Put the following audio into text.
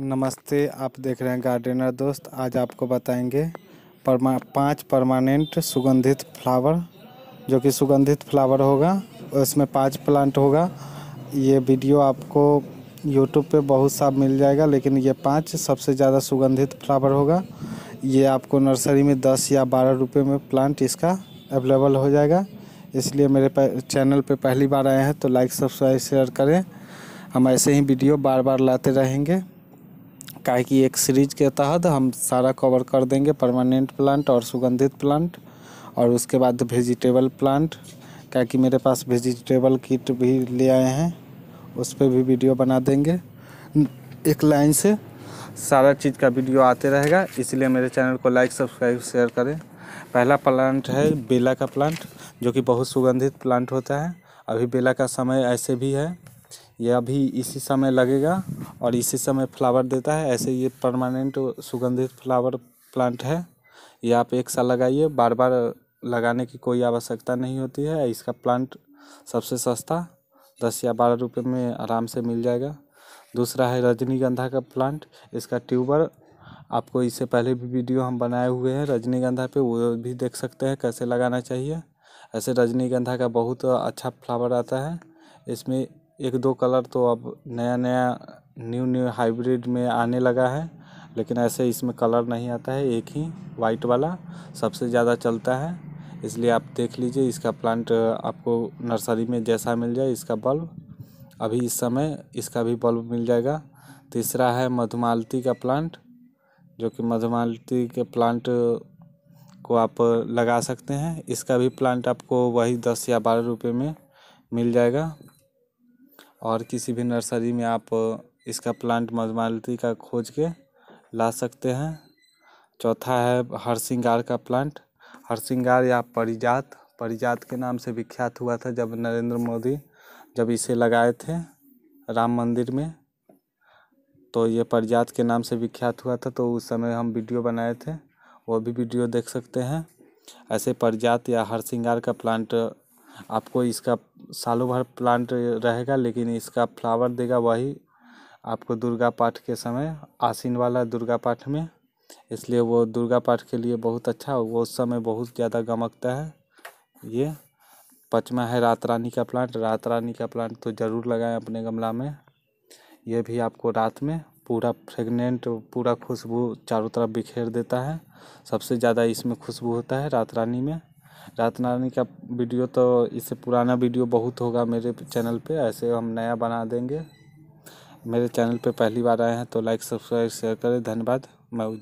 नमस्ते आप देख रहे हैं गार्डनर दोस्त आज आपको बताएंगे परमा पाँच परमानेंट सुगंधित फ्लावर जो कि सुगंधित फ्लावर होगा उसमें पांच प्लांट होगा ये वीडियो आपको यूट्यूब पे बहुत सा मिल जाएगा लेकिन ये पांच सबसे ज़्यादा सुगंधित फ्लावर होगा ये आपको नर्सरी में दस या बारह रुपये में प्लांट इसका अवेलेबल हो जाएगा इसलिए मेरे चैनल पर पहली बार आए हैं तो लाइक सब्सक्राइब शेयर करें हम ऐसे ही वीडियो बार बार लाते रहेंगे काहे कि एक सीरीज के तहत हम सारा कवर कर देंगे परमानेंट प्लांट और सुगंधित प्लांट और उसके बाद वेजिटेबल प्लांट क्या कि मेरे पास वेजिटेबल किट भी ले आए हैं उस पर भी वीडियो बना देंगे एक लाइन से सारा चीज़ का वीडियो आते रहेगा इसलिए मेरे चैनल को लाइक सब्सक्राइब शेयर करें पहला प्लांट है बेला का प्लांट जो कि बहुत सुगंधित प्लांट होता है अभी बेला का समय ऐसे भी है यह अभी इसी समय लगेगा और इसी समय फ्लावर देता है ऐसे ये परमानेंट सुगंधित फ्लावर प्लांट है ये आप एक साल लगाइए बार बार लगाने की कोई आवश्यकता नहीं होती है इसका प्लांट सबसे सस्ता दस या बारह रुपये में आराम से मिल जाएगा दूसरा है रजनीगंधा का प्लांट इसका ट्यूबर आपको इससे पहले भी वीडियो हम बनाए हुए हैं रजनीगंधा पे वो भी देख सकते हैं कैसे लगाना चाहिए ऐसे रजनीगंधा का बहुत अच्छा फ्लावर आता है इसमें एक दो कलर तो अब नया नया न्यू न्यू हाइब्रिड में आने लगा है लेकिन ऐसे इसमें कलर नहीं आता है एक ही वाइट वाला सबसे ज़्यादा चलता है इसलिए आप देख लीजिए इसका प्लांट आपको नर्सरी में जैसा मिल जाए इसका बल्ब अभी इस समय इसका भी बल्ब मिल जाएगा तीसरा है मधुमालती का प्लांट जो कि मधुमालती के प्लांट को आप लगा सकते हैं इसका भी प्लांट आपको वही दस या बारह रुपये में मिल जाएगा और किसी भी नर्सरी में आप इसका प्लांट मधुमालती का खोज के ला सकते हैं चौथा है हर श्रृंगार का प्लांट हर श्रृंगार या परिजात परिजात के नाम से विख्यात हुआ था जब नरेंद्र मोदी जब इसे लगाए थे राम मंदिर में तो ये परिजात के नाम से विख्यात हुआ था तो उस समय हम वीडियो बनाए थे वो भी वीडियो देख सकते हैं ऐसे परिजात या हर श्रृंगार का प्लांट आपको इसका सालों भर प्लांट रहेगा लेकिन इसका फ्लावर देगा वही आपको दुर्गा पाठ के समय आसीन वाला दुर्गा पाठ में इसलिए वो दुर्गा पाठ के लिए बहुत अच्छा वो उस समय बहुत ज़्यादा गमकता है ये पचमा है रात रानी का प्लांट रात रानी का प्लांट तो ज़रूर लगाएं अपने गमला में ये भी आपको रात में पूरा फ्रेगनेंट पूरा खुशबू चारों तरफ बिखेर देता है सबसे ज़्यादा इसमें खुशबू होता है रात रानी में रात नारायणी का वीडियो तो इससे पुराना वीडियो बहुत होगा मेरे चैनल पे ऐसे हम नया बना देंगे मेरे चैनल पे पहली बार आए हैं तो लाइक सब्सक्राइब शेयर करें धन्यवाद मैं